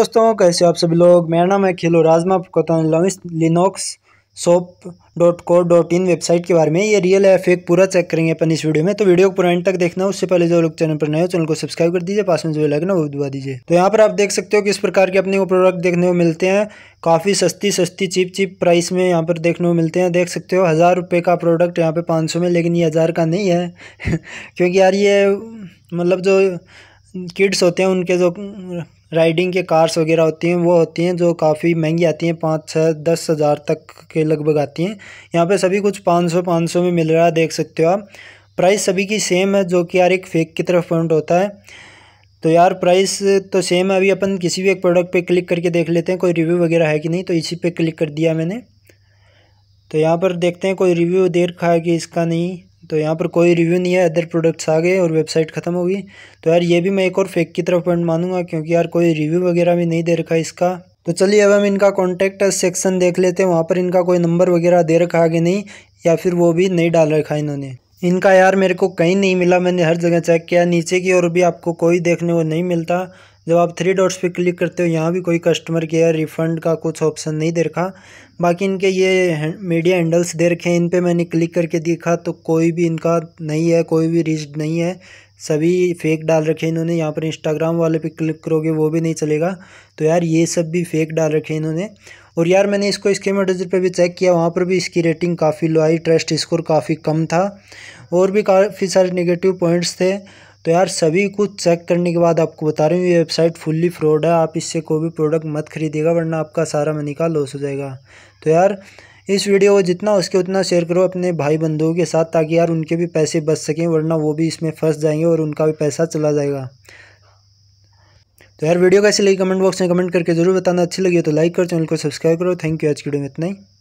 दोस्तों कैसे आप सभी लोग मेरा नाम है खिलो राजमा आपको Linox shop dot co dot in website के बारे में ये रियल है फेक पूरा चेक करेंगे अपन इस वीडियो में तो वीडियो को पूरा एंड तक देखना उससे पहले जो लोग चैनल पर नए हो चैनल को सब्सक्राइब कर दीजिए पास में जो लाइक ना वो दबा दीजिए तो यहाँ पर आप देख सकते हो किस प्रकार के अपने को प्रोडक्ट देखने को मिलते हैं काफ़ी सस्ती सस्ती चीप चीप प्राइस में यहाँ पर देखने को मिलते हैं देख सकते हो हज़ार रुपये का प्रोडक्ट यहाँ पर पाँच में लेकिन ये हज़ार का नहीं है क्योंकि यार ये मतलब जो किड्स होते हैं उनके जो राइडिंग के कार्स वगैरह होती हैं वो होती हैं जो काफ़ी महंगी आती हैं पाँच छः दस हज़ार तक के लगभग आती हैं यहाँ पे सभी कुछ पाँच सौ पाँच सौ में मिल रहा है देख सकते हो आप प्राइस सभी की सेम है जो कि यार एक फेक की तरफ पॉइंट होता है तो यार प्राइस तो सेम है अभी अपन किसी भी एक प्रोडक्ट पर क्लिक करके देख लेते हैं कोई रिव्यू वगैरह है कि नहीं तो इसी पर क्लिक कर दिया मैंने तो यहाँ पर देखते हैं कोई रिव्यू देर खा है कि इसका नहीं तो यहाँ पर कोई रिव्यू नहीं है अदर प्रोडक्ट्स आ गए और वेबसाइट ख़त्म होगी तो यार ये भी मैं एक और फेक की तरफ पॉइंट मानूंगा क्योंकि यार कोई रिव्यू वगैरह भी नहीं दे रखा है इसका तो चलिए अब हम इनका कॉन्टैक्ट सेक्शन देख लेते हैं वहाँ पर इनका कोई नंबर वगैरह दे रखा आगे नहीं या फिर वो भी नहीं डाल रखा इन्होंने इनका यार मेरे को कहीं नहीं मिला मैंने हर जगह चेक किया नीचे की ओर भी आपको कोई देखने को नहीं मिलता जब आप थ्री डॉट्स पे क्लिक करते हो यहाँ भी कोई कस्टमर केयर रिफ़ंड का कुछ ऑप्शन नहीं दे रखा बाकी इनके ये मीडिया हैंडल्स दे रखे हैं इन पे मैंने क्लिक करके देखा तो कोई भी इनका नहीं है कोई भी रिज नहीं है सभी फेक डाल रखे हैं इन्होंने यहाँ पर इंस्टाग्राम वाले पे क्लिक करोगे वो भी नहीं चलेगा तो यार ये सब भी फेक डाल रखे हैं इन्होंने और यार मैंने इसको इसके एडवाइजर पर भी चेक किया वहाँ पर भी इसकी रेटिंग काफ़ी लो आई ट्रस्ट स्कोर काफ़ी कम था और भी काफ़ी सारे नेगेटिव पॉइंट्स थे तो यार सभी कुछ चेक करने के बाद आपको बता रही हूँ ये वेबसाइट फुल्ली फ्रॉड है आप इससे कोई भी प्रोडक्ट मत खरीदिएगा वरना आपका सारा मनी का लॉस हो जाएगा तो यार इस वीडियो को जितना उसके उतना शेयर करो अपने भाई बंधुओं के साथ ताकि यार उनके भी पैसे बच सकें वरना वो भी इसमें फंस जाएंगे और उनका भी पैसा चला जाएगा तो यार वीडियो कैसी लगी कमेंट बॉक्स में कमेंट करके जरूर बताना अच्छी लगी तो लाइक कर चैनल को सब्सक्राइब करो थैंक यू आज की वीडियो में इतना ही